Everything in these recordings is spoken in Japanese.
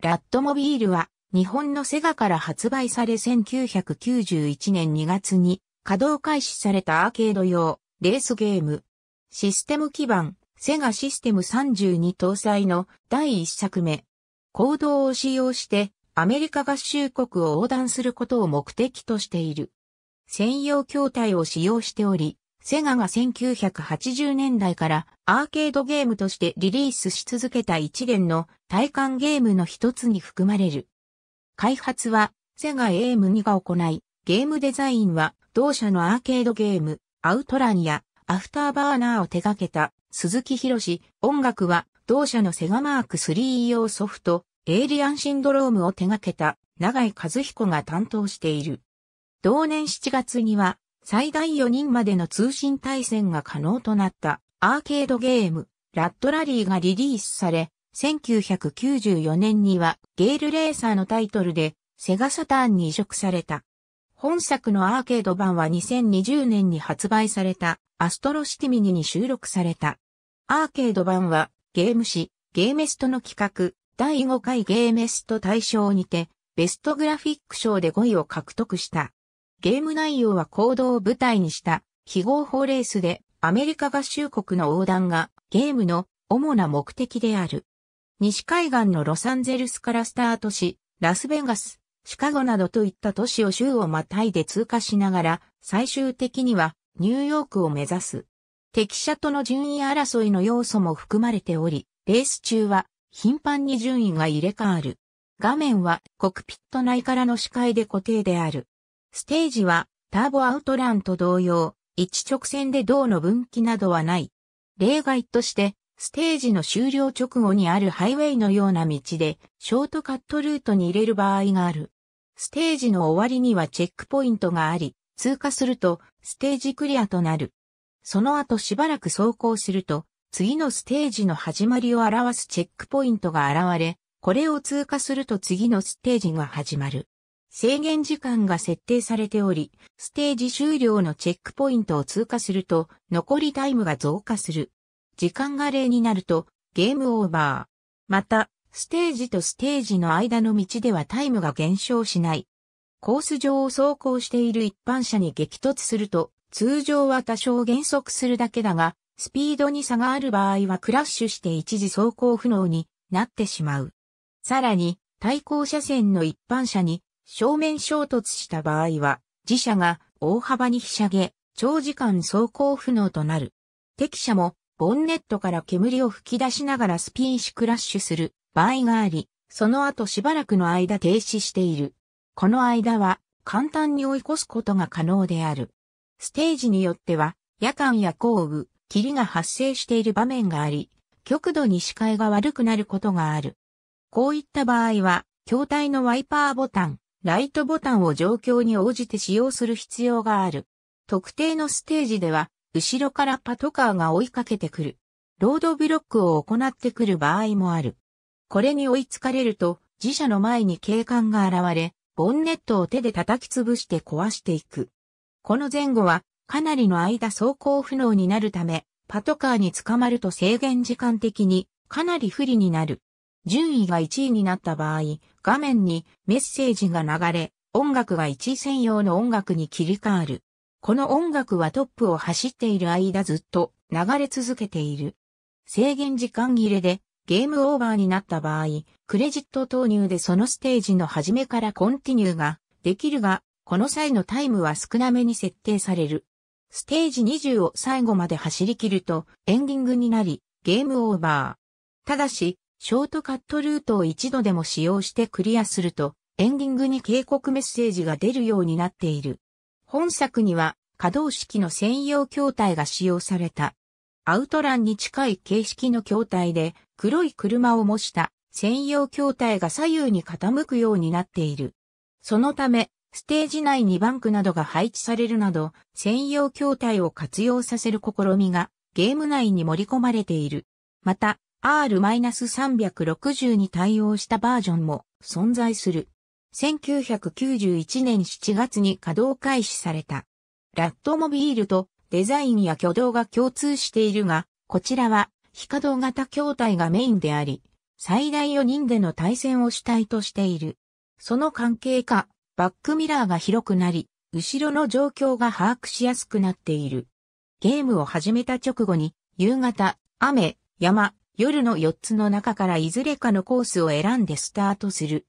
ラットモビールは日本のセガから発売され1991年2月に稼働開始されたアーケード用レースゲーム。システム基盤セガシステム32搭載の第1作目。行動を使用してアメリカ合衆国を横断することを目的としている。専用筐体を使用しており、セガが1980年代からアーケードゲームとしてリリースし続けた一連の体感ゲームの一つに含まれる。開発はセガ AM2 が行い、ゲームデザインは同社のアーケードゲーム、アウトランやアフターバーナーを手掛けた鈴木博士、音楽は同社のセガマーク3 e o ソフト、エイリアンシンドロームを手掛けた永井和彦が担当している。同年7月には最大4人までの通信対戦が可能となった。アーケードゲーム、ラッドラリーがリリースされ、1994年にはゲールレーサーのタイトルでセガサターンに移植された。本作のアーケード版は2020年に発売されたアストロシティミニに収録された。アーケード版はゲーム誌、ゲーメストの企画、第5回ゲーメスト大賞にて、ベストグラフィック賞で5位を獲得した。ゲーム内容は行動を舞台にした、記号法レースで、アメリカ合衆国の横断がゲームの主な目的である。西海岸のロサンゼルスからスタートし、ラスベガス、シカゴなどといった都市を州をまたいで通過しながら、最終的にはニューヨークを目指す。敵車との順位争いの要素も含まれており、レース中は頻繁に順位が入れ替わる。画面はコクピット内からの視界で固定である。ステージはターボアウトランと同様、一直線で銅の分岐などはない。例外として、ステージの終了直後にあるハイウェイのような道で、ショートカットルートに入れる場合がある。ステージの終わりにはチェックポイントがあり、通過すると、ステージクリアとなる。その後しばらく走行すると、次のステージの始まりを表すチェックポイントが現れ、これを通過すると次のステージが始まる。制限時間が設定されており、ステージ終了のチェックポイントを通過すると、残りタイムが増加する。時間が0になると、ゲームオーバー。また、ステージとステージの間の道ではタイムが減少しない。コース上を走行している一般車に激突すると、通常は多少減速するだけだが、スピードに差がある場合はクラッシュして一時走行不能になってしまう。さらに、対向車線の一般車に正面衝突した場合は、自社が大幅にひしゃげ、長時間走行不能となる。敵車も、ボンネットから煙を吹き出しながらスピンシクラッシュする場合があり、その後しばらくの間停止している。この間は、簡単に追い越すことが可能である。ステージによっては、夜間や降雨、霧が発生している場面があり、極度に視界が悪くなることがある。こういった場合は、筐体のワイパーボタン、ライトボタンを状況に応じて使用する必要がある。特定のステージでは、後ろからパトカーが追いかけてくる。ロードブロックを行ってくる場合もある。これに追いつかれると、自社の前に警官が現れ、ボンネットを手で叩き潰して壊していく。この前後は、かなりの間走行不能になるため、パトカーに捕まると制限時間的にかなり不利になる。順位が1位になった場合、画面にメッセージが流れ、音楽が1位専用の音楽に切り替わる。この音楽はトップを走っている間ずっと流れ続けている。制限時間切れでゲームオーバーになった場合、クレジット投入でそのステージの始めからコンティニューができるが、この際のタイムは少なめに設定される。ステージ20を最後まで走り切るとエンディングになり、ゲームオーバー。ただし、ショートカットルートを一度でも使用してクリアすると、エンディングに警告メッセージが出るようになっている。本作には、可動式の専用筐体が使用された。アウトランに近い形式の筐体で、黒い車を模した専用筐体が左右に傾くようになっている。そのため、ステージ内にバンクなどが配置されるなど、専用筐体を活用させる試みがゲーム内に盛り込まれている。また、R-360 に対応したバージョンも存在する。1991年7月に稼働開始された。ラットモビールとデザインや挙動が共通しているが、こちらは非稼働型筐体がメインであり、最大4人での対戦を主体としている。その関係か、バックミラーが広くなり、後ろの状況が把握しやすくなっている。ゲームを始めた直後に、夕方、雨、山、夜の4つの中からいずれかのコースを選んでスタートする。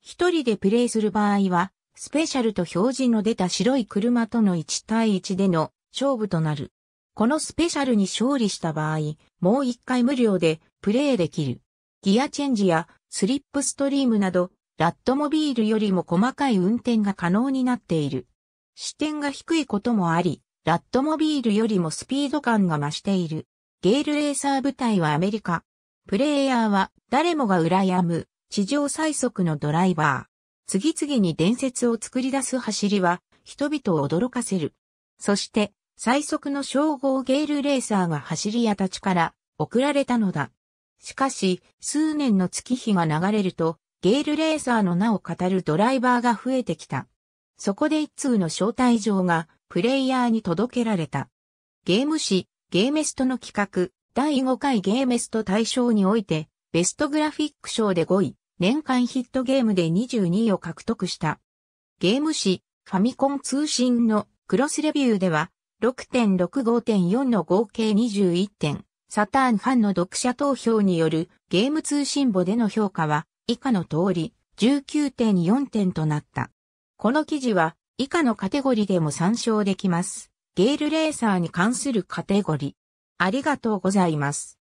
一人でプレイする場合は、スペシャルと表示の出た白い車との1対1での勝負となる。このスペシャルに勝利した場合、もう一回無料でプレイできる。ギアチェンジやスリップストリームなど、ラットモビールよりも細かい運転が可能になっている。視点が低いこともあり、ラットモビールよりもスピード感が増している。ゲールレーサー部隊はアメリカ。プレイヤーは誰もが羨む地上最速のドライバー。次々に伝説を作り出す走りは人々を驚かせる。そして最速の称号ゲールレーサーが走り屋たちから送られたのだ。しかし数年の月日が流れるとゲールレーサーの名を語るドライバーが増えてきた。そこで一通の招待状がプレイヤーに届けられた。ゲーム誌ゲーメストの企画、第5回ゲーメスト大賞において、ベストグラフィック賞で5位、年間ヒットゲームで22位を獲得した。ゲーム誌、ファミコン通信のクロスレビューでは、6.65.4の合計21点、サターンファンの読者投票によるゲーム通信簿での評価は、以下の通り、19.4点となった。この記事は、以下のカテゴリでも参照できます。ゲールレーサーに関するカテゴリ。ありがとうございます。